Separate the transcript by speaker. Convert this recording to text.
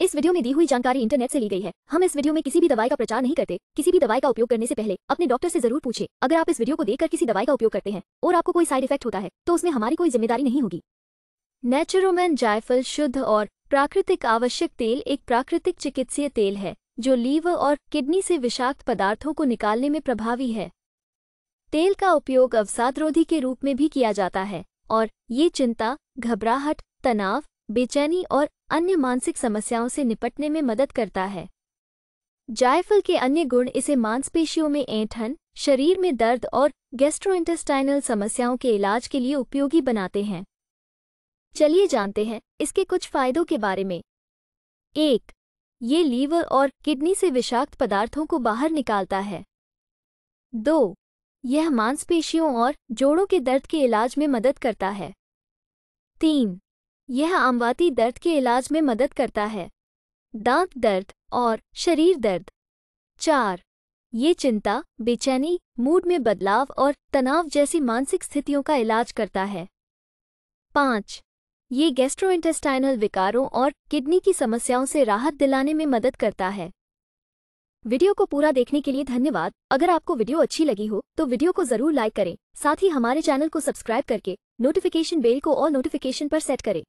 Speaker 1: इस वीडियो में दी हुई जानकारी इंटरनेट से ली गई है हम इस वीडियो में किसी भी दवाई का प्रचार नहीं करते किसी भी दवाई का उपयोग करने से पहले अपने डॉक्टर से जरूर पूछे अगर आप इस वीडियो को देखकर किसी दवाई का उपयोग करते हैं और आपको कोई साइड इफेक्ट होता है तो उसमें हमारी कोई जिम्मेदारी नहीं होगी नेचुरोमैन जायफल शुद्ध और प्राकृतिक आवश्यक तेल एक प्राकृतिक चिकित्सीय तेल है जो लीवर और किडनी से विषाक्त पदार्थों को निकालने में प्रभावी है तेल का उपयोग अवसादरोधी के रूप में भी किया जाता है और ये चिंता घबराहट तनाव बेचैनी और अन्य मानसिक समस्याओं से निपटने में मदद करता है जायफल के अन्य गुण इसे मांसपेशियों में ऐंठन शरीर में दर्द और गैस्ट्रोइंटेस्टाइनल समस्याओं के इलाज के लिए उपयोगी बनाते हैं चलिए जानते हैं इसके कुछ फायदों के बारे में एक ये लीवर और किडनी से विषाक्त पदार्थों को बाहर निकालता है दो यह मांसपेशियों और जोड़ों के दर्द के इलाज में मदद करता है तीन यह आमवाती दर्द के इलाज में मदद करता है दांत दर्द और शरीर दर्द चार ये चिंता बेचैनी मूड में बदलाव और तनाव जैसी मानसिक स्थितियों का इलाज करता है पाँच ये गैस्ट्रोइंटेस्टाइनल विकारों और किडनी की समस्याओं से राहत दिलाने में मदद करता है वीडियो को पूरा देखने के लिए धन्यवाद अगर आपको वीडियो अच्छी लगी हो तो वीडियो को जरूर लाइक करें साथ ही हमारे चैनल को सब्सक्राइब करके नोटिफिकेशन बेल को और नोटिफिकेशन पर सेट करें